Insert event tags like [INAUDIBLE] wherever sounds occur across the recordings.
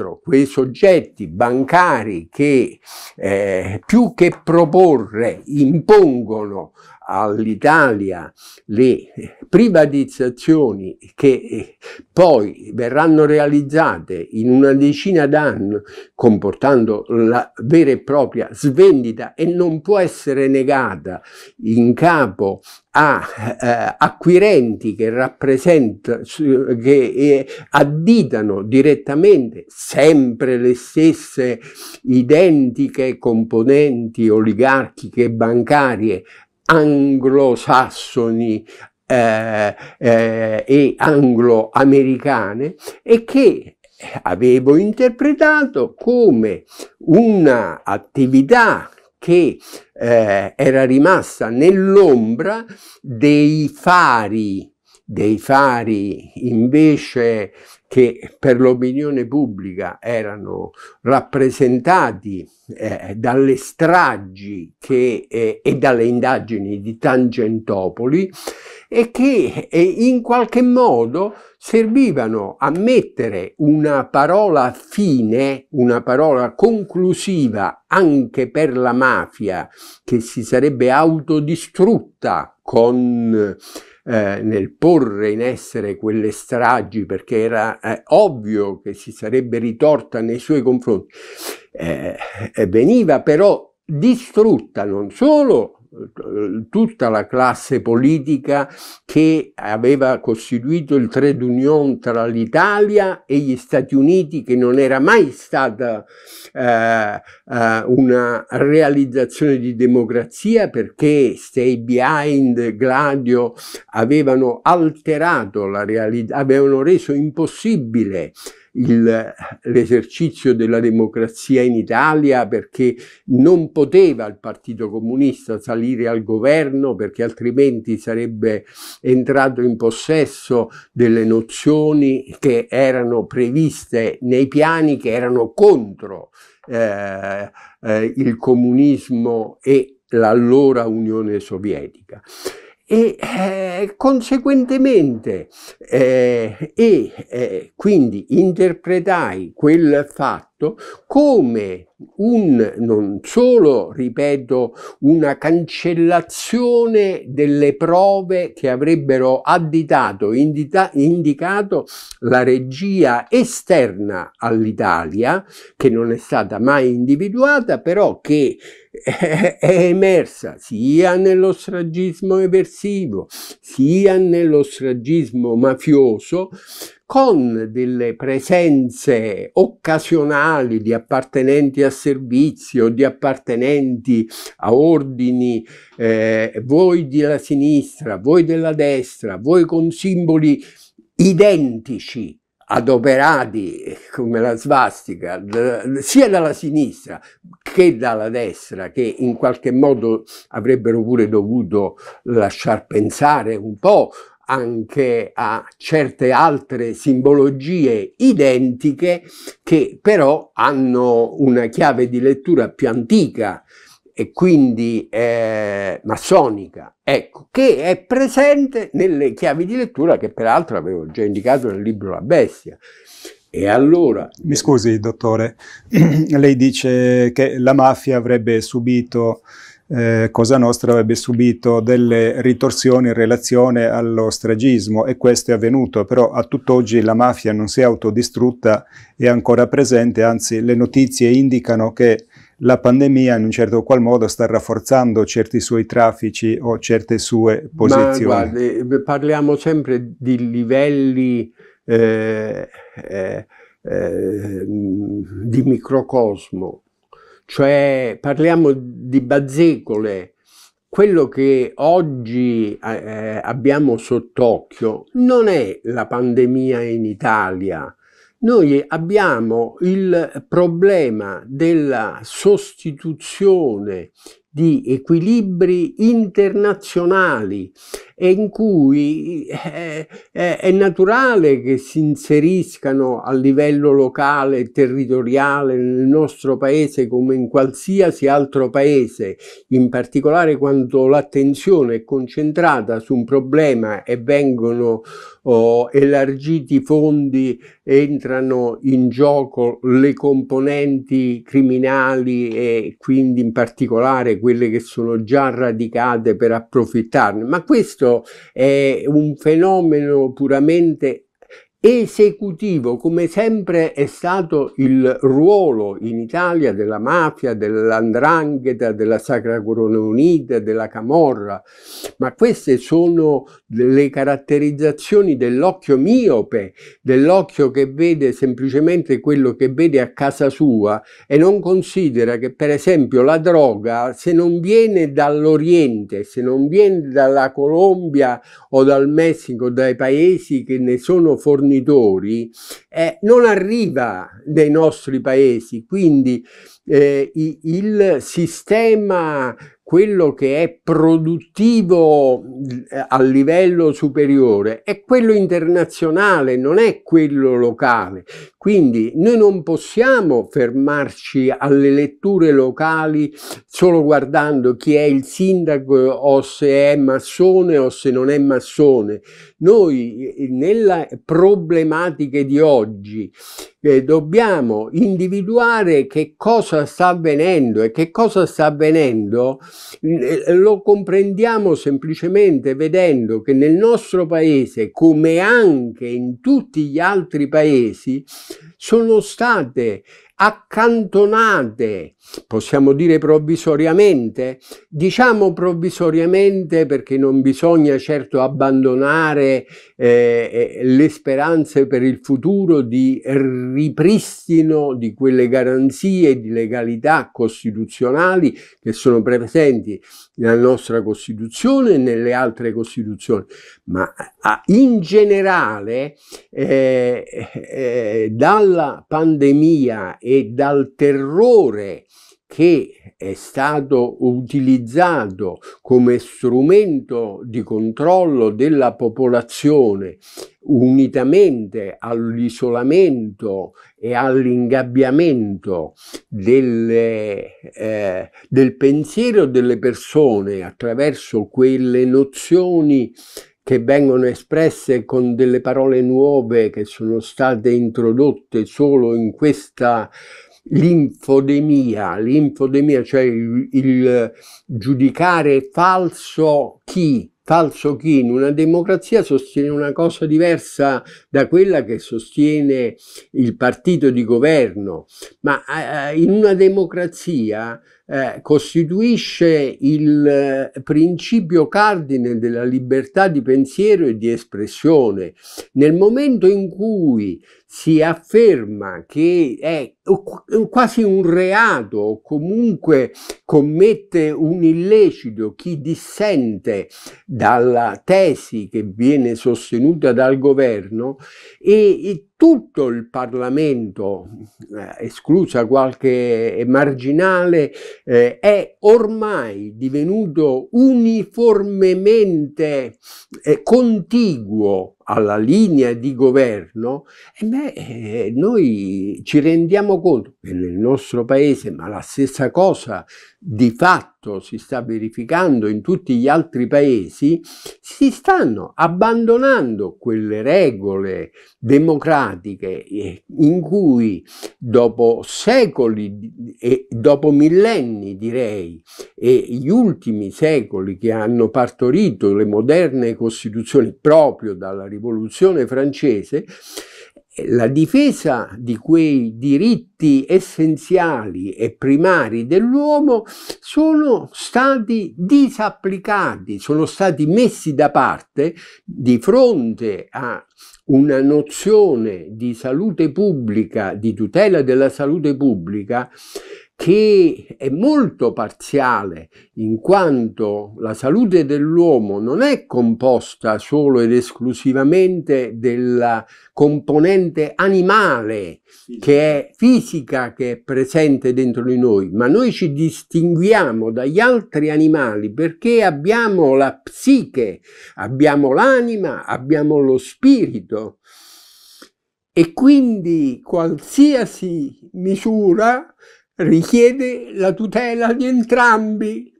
dietro quei soggetti bancari che eh, più che proporre impongono all'Italia le privatizzazioni che eh, poi verranno realizzate in una decina d'anni comportando la vera e propria svendita e non può essere negata in capo a eh, acquirenti che rappresentano, che eh, additano direttamente sempre le stesse identiche componenti oligarchiche e bancarie anglosassoni eh, eh, e angloamericane e che avevo interpretato come un'attività che eh, era rimasta nell'ombra dei fari dei fari invece che per l'opinione pubblica erano rappresentati eh, dalle stragi che, eh, e dalle indagini di Tangentopoli e che eh, in qualche modo servivano a mettere una parola fine, una parola conclusiva anche per la mafia che si sarebbe autodistrutta con eh, nel porre in essere quelle stragi perché era eh, ovvio che si sarebbe ritorta nei suoi confronti, eh, eh, veniva però distrutta non solo tutta la classe politica che aveva costituito il trade union tra l'Italia e gli Stati Uniti che non era mai stata eh, eh una realizzazione di democrazia perché Stay Behind, Gladio avevano alterato la realizzazione, avevano reso impossibile l'esercizio della democrazia in Italia perché non poteva il Partito Comunista salire al governo perché altrimenti sarebbe entrato in possesso delle nozioni che erano previste nei piani che erano contro eh, eh, il comunismo e l'allora Unione Sovietica e eh, conseguentemente eh, e eh, quindi interpretai quel fatto fatto come un, non solo, ripeto, una cancellazione delle prove che avrebbero additato, indita, indicato la regia esterna all'Italia, che non è stata mai individuata, però che eh, è, emersa sia nello stragismo eversivo, sia nello stragismo mafioso, con delle presenze occasionali di appartenenti a servizio, di appartenenti a ordini, eh, voi della sinistra, voi della destra, voi con simboli identici adoperati eh, come la svastica sia dalla sinistra che dalla destra che in qualche modo avrebbero pure dovuto lasciar pensare un po' anche a certe altre simbologie identiche che però hanno una chiave di lettura più antica e quindi eh, massonica, ecco, che è presente nelle chiavi di lettura che peraltro avevo già indicato nel libro La Bestia. E allora... Mi scusi, dottore, [CLEARS THROAT] lei dice che la mafia avrebbe subito eh, Cosa Nostra avrebbe subito delle ritorsioni in relazione allo stragismo e questo è avvenuto, però a tutt'oggi la mafia non si è autodistrutta, è ancora presente, anzi le notizie indicano che la pandemia in un certo qual modo sta rafforzando certi suoi traffici o certe sue posizioni. Ma guardi, eh, parliamo sempre di livelli eh, eh, eh, di microcosmo cioè parliamo di bazzecole. Quello che oggi eh, eh, abbiamo sott'occhio non è la pandemia in Italia, noi abbiamo il problema della sostituzione di equilibri internazionali e in cui è, eh, è, eh, è, naturale che si inseriscano a livello locale e territoriale nel nostro paese come in qualsiasi altro paese, in particolare quando l'attenzione è concentrata su un problema e vengono oh, elargiti i fondi, entrano in gioco le componenti criminali e quindi in particolare quelle che sono già radicate per approfittarne, ma questo è un fenomeno puramente esecutivo, come sempre è stato il ruolo in Italia della mafia, dell'andrangheta, della Sacra Corona Unita, della Camorra, ma queste sono le caratterizzazioni dell'occhio miope, dell'occhio che vede semplicemente quello che vede a casa sua e non considera che per esempio la droga se non viene dall'Oriente, se non viene dalla Colombia o dal Messico, dai paesi che ne sono forniti, fornitori eh, non arriva dai nostri paesi, quindi eh, il sistema quello che è produttivo eh, a livello superiore è quello internazionale, non è quello locale. Quindi noi non possiamo fermarci alle letture locali solo guardando chi è il sindaco o se è massone o se non è massone. Noi eh, nelle problematiche di oggi eh, dobbiamo individuare che cosa sta avvenendo e che cosa sta avvenendo eh, lo comprendiamo semplicemente vedendo che nel nostro paese, come anche in tutti gli altri paesi, sono state accantonate, possiamo dire provvisoriamente, diciamo provvisoriamente perché non bisogna certo abbandonare eh, eh, le speranze per il futuro di ripristino di quelle garanzie di legalità costituzionali che sono presenti nella nostra Costituzione e nelle altre Costituzioni, ma ah, in generale eh, eh, dalla pandemia e e dal terrore che è stato utilizzato come strumento di controllo della popolazione unitamente all'isolamento e all'ingabbiamento eh, del pensiero delle persone attraverso quelle nozioni che vengono espresse con delle parole nuove che sono state introdotte solo in questa linfodemia, linfodemia cioè il, il giudicare falso chi, falso chi in una democrazia sostiene una cosa diversa da quella che sostiene il partito di governo, ma eh, in una democrazia eh, costituisce il eh, principio cardine della libertà di pensiero e di espressione. Nel momento in cui si afferma che è quasi un reato o comunque commette un illecito chi dissente dalla tesi che viene sostenuta dal governo e, e tutto il Parlamento, eh, esclusa qualche marginale, eh, è ormai divenuto uniformemente eh, contiguo alla linea di governo, eh beh, noi ci rendiamo conto che nel nostro paese, ma la stessa cosa di fatto si sta verificando in tutti gli altri paesi, si stanno abbandonando quelle regole democratiche eh, in cui dopo secoli e dopo millenni direi e gli ultimi secoli che hanno partorito le moderne costituzioni proprio dalla rivoluzione rivoluzione francese, eh, la difesa di quei diritti essenziali e primari dell'uomo sono stati disapplicati, sono stati messi da parte di fronte a una nozione di salute pubblica, di tutela della salute pubblica, che è molto parziale in quanto la salute dell'uomo non è composta solo ed esclusivamente della componente animale che è fisica che è presente dentro di noi, ma noi ci distinguiamo dagli altri animali perché abbiamo la psiche, abbiamo l'anima, abbiamo lo spirito e quindi qualsiasi misura richiede la tutela di entrambi.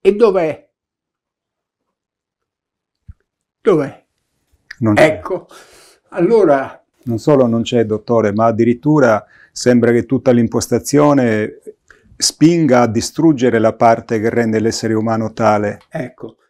E dov'è? Dov'è? Ecco, allora... Non solo non c'è, dottore, ma addirittura sembra che tutta l'impostazione spinga a distruggere la parte che rende l'essere umano tale. Ecco,